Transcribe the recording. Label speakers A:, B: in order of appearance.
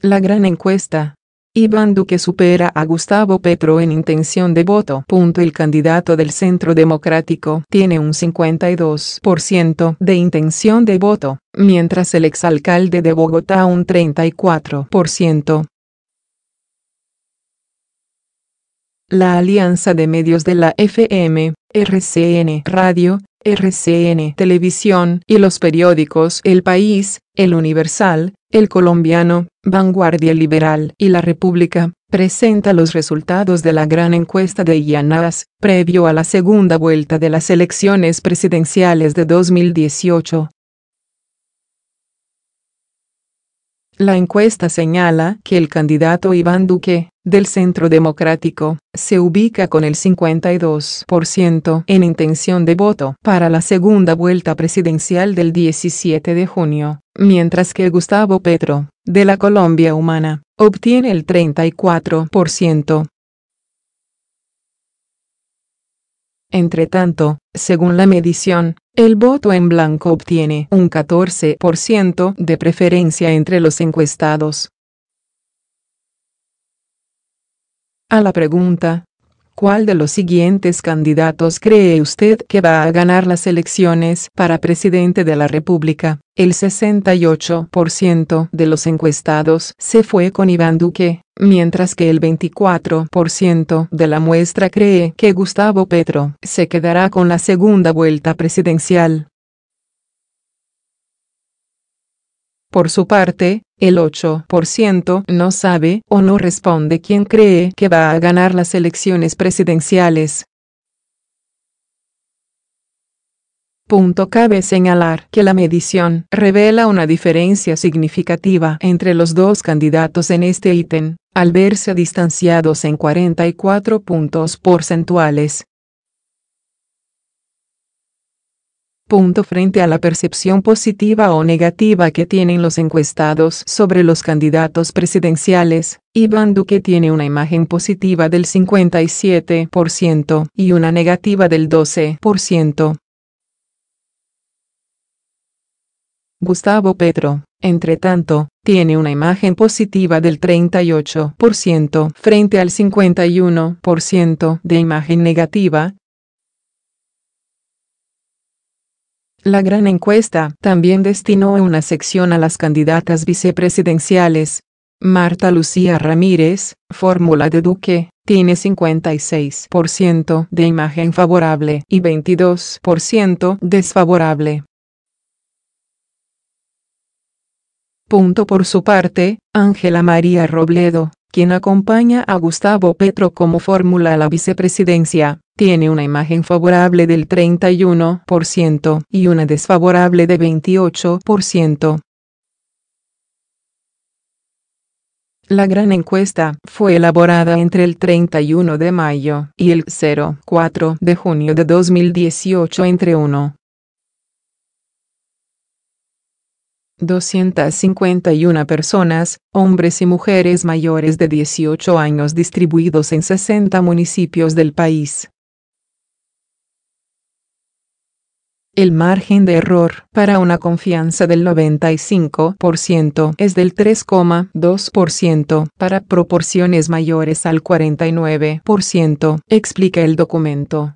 A: La gran encuesta. Iván Duque supera a Gustavo Petro en intención de voto. El candidato del Centro Democrático tiene un 52% de intención de voto, mientras el exalcalde de Bogotá un 34%. La Alianza de Medios de la FM, RCN Radio, RCN Televisión y los periódicos El País, El Universal, el colombiano, Vanguardia Liberal y la República, presenta los resultados de la gran encuesta de Llanas, previo a la segunda vuelta de las elecciones presidenciales de 2018. La encuesta señala que el candidato Iván Duque, del Centro Democrático, se ubica con el 52% en intención de voto para la segunda vuelta presidencial del 17 de junio, mientras que Gustavo Petro, de la Colombia Humana, obtiene el 34%. Entretanto, según la medición, el voto en blanco obtiene un 14% de preferencia entre los encuestados. A la pregunta, ¿Cuál de los siguientes candidatos cree usted que va a ganar las elecciones para presidente de la República? El 68% de los encuestados se fue con Iván Duque, mientras que el 24% de la muestra cree que Gustavo Petro se quedará con la segunda vuelta presidencial. Por su parte, el 8% no sabe o no responde quién cree que va a ganar las elecciones presidenciales. Punto cabe señalar que la medición revela una diferencia significativa entre los dos candidatos en este ítem, al verse distanciados en 44 puntos porcentuales. Punto frente a la percepción positiva o negativa que tienen los encuestados sobre los candidatos presidenciales, Iván Duque tiene una imagen positiva del 57% y una negativa del 12%. Gustavo Petro, entre tanto, tiene una imagen positiva del 38% frente al 51% de imagen negativa, La gran encuesta también destinó una sección a las candidatas vicepresidenciales. Marta Lucía Ramírez, fórmula de Duque, tiene 56% de imagen favorable y 22% desfavorable. Punto por su parte, Ángela María Robledo, quien acompaña a Gustavo Petro como fórmula a la vicepresidencia, tiene una imagen favorable del 31% y una desfavorable de 28%. La gran encuesta fue elaborada entre el 31 de mayo y el 04 de junio de 2018 entre 1. 251 personas, hombres y mujeres mayores de 18 años distribuidos en 60 municipios del país. El margen de error para una confianza del 95% es del 3,2% para proporciones mayores al 49%, explica el documento.